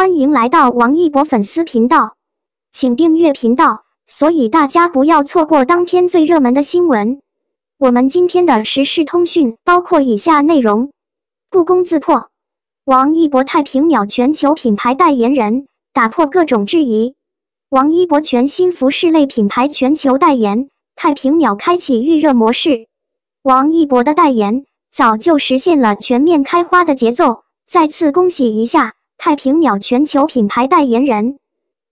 欢迎来到王一博粉丝频道，请订阅频道，所以大家不要错过当天最热门的新闻。我们今天的时事通讯包括以下内容：不攻自破，王一博太平鸟全球品牌代言人，打破各种质疑。王一博全新服饰类品牌全球代言，太平鸟开启预热模式。王一博的代言早就实现了全面开花的节奏，再次恭喜一下。太平鸟全球品牌代言人，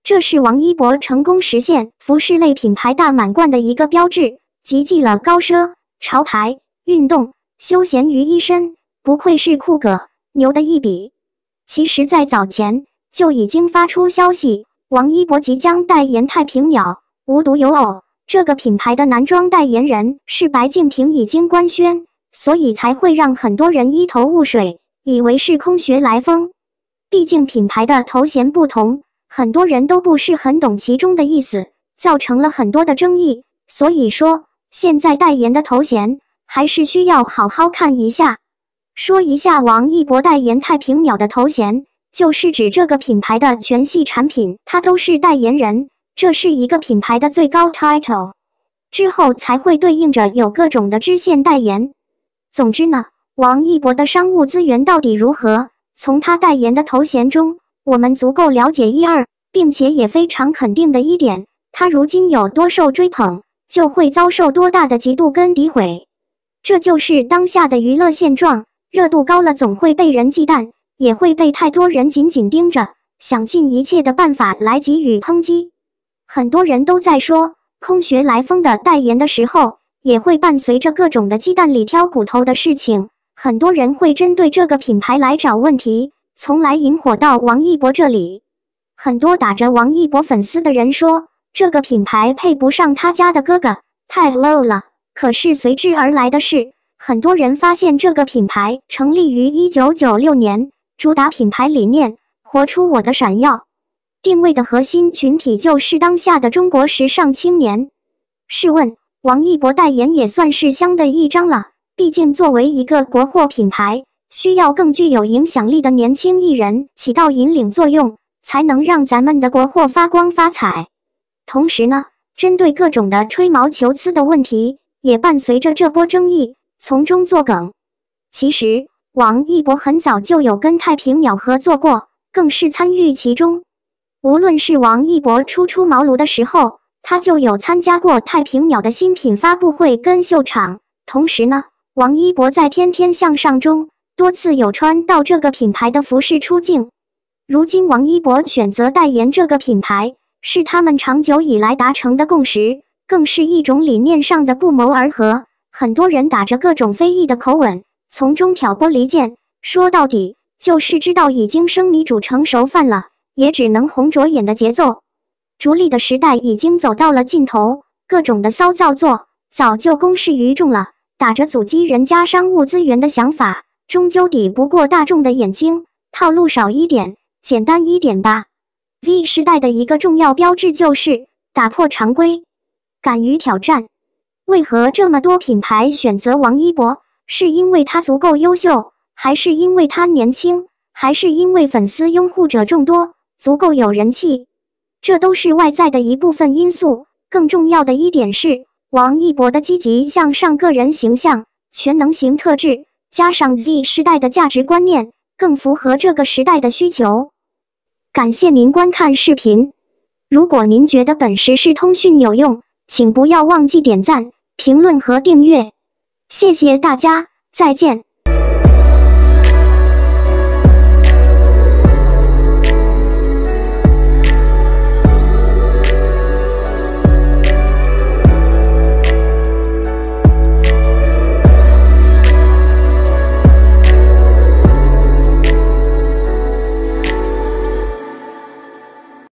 这是王一博成功实现服饰类品牌大满贯的一个标志，集齐了高奢、潮牌、运动、休闲于一身，不愧是酷哥，牛的一笔。其实，在早前就已经发出消息，王一博即将代言太平鸟。无独有偶，这个品牌的男装代言人是白敬亭，已经官宣，所以才会让很多人一头雾水，以为是空穴来风。毕竟品牌的头衔不同，很多人都不是很懂其中的意思，造成了很多的争议。所以说，现在代言的头衔还是需要好好看一下。说一下王一博代言太平鸟的头衔，就是指这个品牌的全系产品，他都是代言人，这是一个品牌的最高 title，之后才会对应着有各种的支线代言。总之呢，王一博的商务资源到底如何？从他代言的头衔中，我们足够了解一二，并且也非常肯定的一点，他如今有多受追捧，就会遭受多大的嫉妒跟诋毁。这就是当下的娱乐现状，热度高了总会被人忌惮，也会被太多人紧紧盯着，想尽一切的办法来给予抨击。很多人都在说空穴来风的代言的时候，也会伴随着各种的鸡蛋里挑骨头的事情。很多人会针对这个品牌来找问题，从来引火到王一博这里。很多打着王一博粉丝的人说，这个品牌配不上他家的哥哥，太 low 了。可是随之而来的是，很多人发现这个品牌成立于1996年，主打品牌理念“活出我的闪耀”，定位的核心群体就是当下的中国时尚青年。试问，王一博代言也算是香的一张了。毕竟，作为一个国货品牌，需要更具有影响力的年轻艺人起到引领作用，才能让咱们的国货发光发彩。同时呢，针对各种的吹毛求疵的问题，也伴随着这波争议从中作梗。其实，王一博很早就有跟太平鸟合作过，更是参与其中。无论是王一博初出茅庐的时候，他就有参加过太平鸟的新品发布会跟秀场，同时呢。王一博在《天天向上》中多次有穿到这个品牌的服饰出镜，如今王一博选择代言这个品牌，是他们长久以来达成的共识，更是一种理念上的不谋而合。很多人打着各种非议的口吻，从中挑拨离间，说到底就是知道已经生米煮成熟饭了，也只能红着眼的节奏。逐利的时代已经走到了尽头，各种的骚造作早就公示于众了。打着阻击人家商务资源的想法，终究抵不过大众的眼睛。套路少一点，简单一点吧。Z 时代的一个重要标志就是打破常规，敢于挑战。为何这么多品牌选择王一博？是因为他足够优秀，还是因为他年轻，还是因为粉丝拥护者众多，足够有人气？这都是外在的一部分因素。更重要的一点是。王一博的积极向上个人形象、全能型特质，加上 Z 时代的价值观念，更符合这个时代的需求。感谢您观看视频。如果您觉得本时事通讯有用，请不要忘记点赞、评论和订阅。谢谢大家，再见。